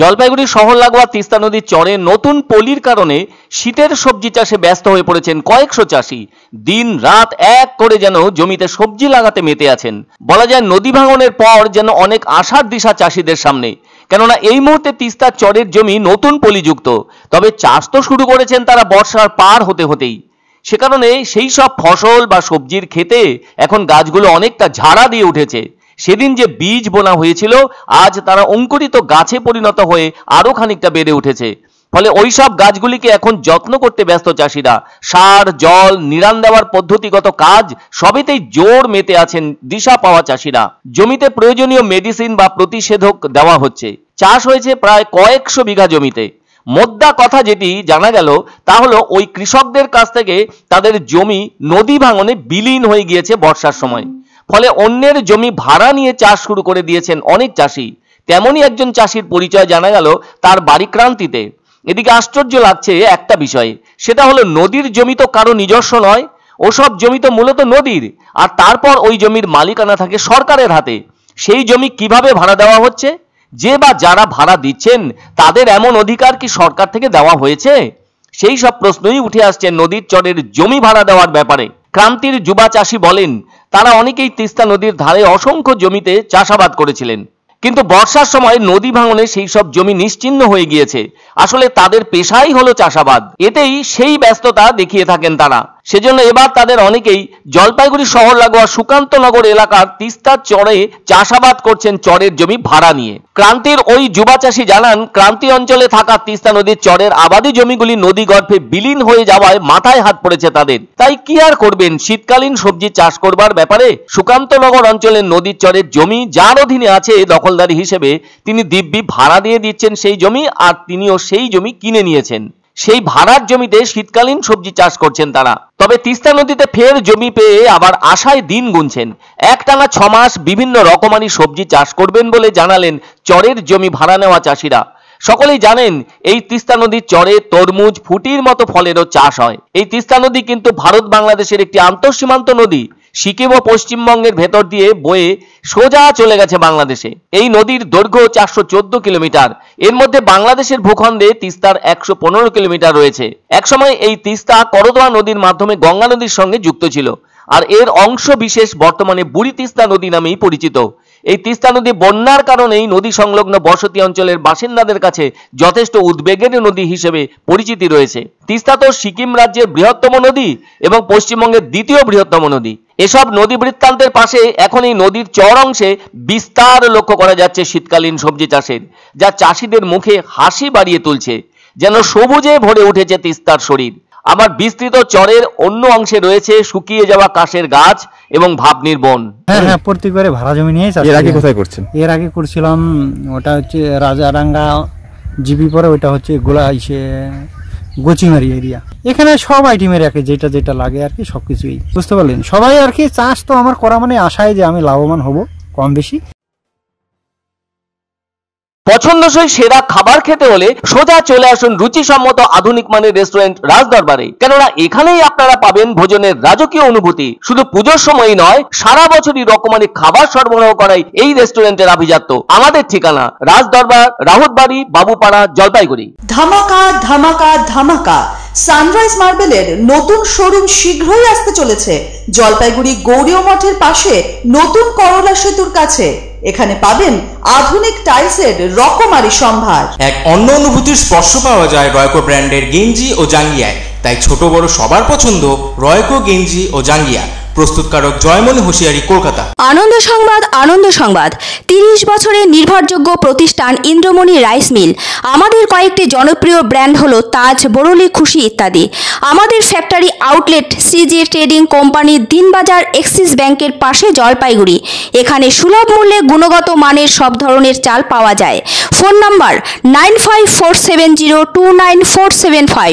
জলপাইগুড়ি শহর লাগোয়া তিস্তা নদীর চরে নতুন পলির কারণে শীতের সবজি চাষে ব্যস্ত হয়ে পড়েছেন কয়েকশো চাষি দিন রাত এক করে যেন জমিতে সবজি লাগাতে মেতে আছেন বলা যায় নদী ভাঙনের পর যেন অনেক আশার দিশা চাষিদের সামনে কেননা এই মুহূর্তে তিস্তা চরের জমি নতুন পলিযুক্ত তবে চাষ তো শুরু করেছেন তারা বর্ষার পার হতে হতেই সে কারণে সেই সব ফসল বা সবজির খেতে এখন গাছগুলো অনেকটা ঝাড়া দিয়ে উঠেছে সেদিন যে বীজ বোনা হয়েছিল আজ তারা অঙ্কুরিত গাছে পরিণত হয়ে আরও খানিকটা বেড়ে উঠেছে ফলে ওইসব গাছগুলিকে এখন যত্ন করতে ব্যস্ত চাষিরা সার জল নিরান দেওয়ার পদ্ধতিগত কাজ সবেতেই জোর মেতে আছেন দিশা পাওয়া চাষিরা জমিতে প্রয়োজনীয় মেডিসিন বা প্রতিষেধক দেওয়া হচ্ছে চাষ হয়েছে প্রায় কয়েকশো বিঘা জমিতে মোদ্দা কথা যেটি জানা গেল তা হলো ওই কৃষকদের কাছ থেকে তাদের জমি নদী ভাঙনে বিলীন হয়ে গিয়েছে বর্ষার সময় ফলে অন্যের জমি ভাড়া নিয়ে চাষ শুরু করে দিয়েছেন অনেক চাষি তেমনই একজন চাষির পরিচয় জানা গেল তার বাড়ি ক্রান্তিতে এদিকে আশ্চর্য লাগছে একটা বিষয় সেটা হলো নদীর জমি তো কারো নিজস্ব নয় ওসব জমি তো মূলত নদীর আর তারপর ওই জমির মালিকানা থাকে সরকারের হাতে সেই জমি কিভাবে ভাড়া দেওয়া হচ্ছে যে বা যারা ভাড়া দিচ্ছেন তাদের এমন অধিকার কি সরকার থেকে দেওয়া হয়েছে সেই সব প্রশ্নই উঠে আসছে নদীর চরের জমি ভাড়া দেওয়ার ব্যাপারে ক্রান্তির যুবা চাষি বলেন তারা অনেকেই তিস্তা নদীর ধারে অসংখ্য জমিতে চাষাবাদ করেছিলেন কিন্তু বর্ষার সময় নদী ভাঙনে সেই সব জমি নিশ্চিন্ন হয়ে গিয়েছে আসলে তাদের পেশাই হলো চাষাবাদ এতেই সেই ব্যস্ততা দেখিয়ে থাকেন তারা সেজন্য এবার তাদের অনেকেই জলপাইগুড়ি শহর লাগোয়া সুকান্তনগর এলাকার তিস্তার চরে চাষাবাদ করছেন চরের জমি ভাড়া নিয়ে ক্রান্তির ওই যুবা চাষি জানান ক্রান্তি অঞ্চলে থাকা তিস্তা নদীর চরের আবাদি জমিগুলি নদী গর্ভে বিলীন হয়ে যাওয়ায় মাথায় হাত পড়েছে তাদের তাই কি আর করবেন শীতকালীন সবজি চাষ করবার ব্যাপারে সুকান্তনগর অঞ্চলের নদীর চরের জমি যার অধীনে আছে দখলদারি হিসেবে তিনি দিব্যি ভাড়া দিয়ে দিচ্ছেন সেই জমি আর তিনিও সেই জমি কিনে নিয়েছেন সেই ভাড়ার জমিতে শীতকালীন সবজি চাষ করছেন তারা তবে তিস্তা নদীতে ফের জমি পেয়ে আবার আশায় দিন গুনছেন একটানা ছমাস বিভিন্ন রকমারি সবজি চাষ করবেন বলে জানালেন চরের জমি ভাড়া নেওয়া চাষিরা সকলেই জানেন এই তিস্তা নদীর চরে তরমুজ ফুটির মতো ফলেরও চাষ হয় এই তিস্তা নদী কিন্তু ভারত বাংলাদেশের একটি আন্তঃসীমান্ত নদী সিকিম ও পশ্চিমবঙ্গের ভেতর দিয়ে বয়ে সোজা চলে গেছে বাংলাদেশে এই নদীর দৈর্ঘ্য চারশো চোদ্দ কিলোমিটার এর মধ্যে বাংলাদেশের ভূখণ্ডে তিস্তার একশো পনেরো কিলোমিটার রয়েছে একসময় এই তিস্তা করদোয়া নদীর মাধ্যমে গঙ্গা নদীর সঙ্গে যুক্ত ছিল আর এর অংশ বিশেষ বর্তমানে বুড়ি তিস্তা নদী নামেই পরিচিত এই তিস্তা নদী বন্যার কারণে নদী সংলগ্ন বসতি অঞ্চলের বাসিন্দাদের কাছে যথেষ্ট উদ্বেগের নদী হিসেবে পরিচিতি রয়েছে তিস্তা তো সিকিম রাজ্যের বৃহত্তম নদী এবং পশ্চিমবঙ্গের দ্বিতীয় বৃহত্তম নদী এসব নদী বৃত্তান্তের পাশে এখন এই নদীর চর অংশে বিস্তার লক্ষ্য করা যাচ্ছে শীতকালীন সবজি চাষের যা চাষিদের মুখে হাসি বাড়িয়ে তুলছে যেন সবুজে ভরে উঠেছে তিস্তার শরীর আমার বিস্তৃত চরের অন্য অংশে রয়েছে শুকিয়ে যাওয়া কাশের গাছ এবং ভাবনির বন হ্যাঁ হ্যাঁ প্রত্যেকবারে ভাড়া জমি নিয়ে এর আগে কোথায় করছেন এর আগে করছিলাম ওটা হচ্ছে রাজারাঙ্গা জিবি পরে ওটা হচ্ছে গোলা গোচিমারি এরিয়া এখানে সব আইটেমের রাখে যেটা যেটা লাগে আর কি সব কিছুই বুঝতে পারলেন সবাই আর কি চাষ তো আমার করা মানে আশায় যে আমি লাভবান হব কম বেশি পছন্দসই সেরা খাবার খেতে হলে সোজা চলে আসুন রুচিসম্মত আধুনিক মানের রেস্টুরেন্ট রাজদরবারে কেননা এখানেই আপনারা পাবেন ভোজনের রাজকীয় অনুভূতি শুধু পুজোর সময়ই নয় সারা বছরই রকমারি খাবার সরবরাহ করাই এই রেস্টুরেন্টের আভিজাত্য আমাদের ঠিকানা রাজদরবার রাহুতবাড়ি বাবুপাড়া জলপাইগুড়ি ধামাকা ধামাকা ধামাকা সানরাইজ মার্বেলের নতুন শোরুম শীঘ্রই আসতে চলেছে জলপাইগুড়ি গৌরীয় মঠের পাশে নতুন করলা সেতুর কাছে এখানে পাবেন আধুনিক টাইলসের রকমারি সম্ভার এক অন্য অনুভূতির স্পর্শ পাওয়া যায় রয়কো ব্র্যান্ডের গেঞ্জি ও জাঙ্গিয়ায় তাই ছোট বড় সবার পছন্দ রয়কো গেঞ্জি ও জাঙ্গিয়া প্রস্তুতকারক জয়মনি হোশিয়ারি কলকাতা আনন্দ সংবাদ আনন্দ সংবাদ তিরিশ বছরের নির্ভরযোগ্য প্রতিষ্ঠান ইন্দ্রমণি রাইস মিল আমাদের কয়েকটি জনপ্রিয় ব্র্যান্ড হলো তাজ বরলি খুশি ইত্যাদি আমাদের factory outlet CG trading company Dinbazar Axis ব্যাংকের পাশে জলপাইগুড়ি এখানে সুলভ মূল্যে গুণগত মানের সব ধরনের চাল পাওয়া যায় phone number nine five four seven zero two nine four seven five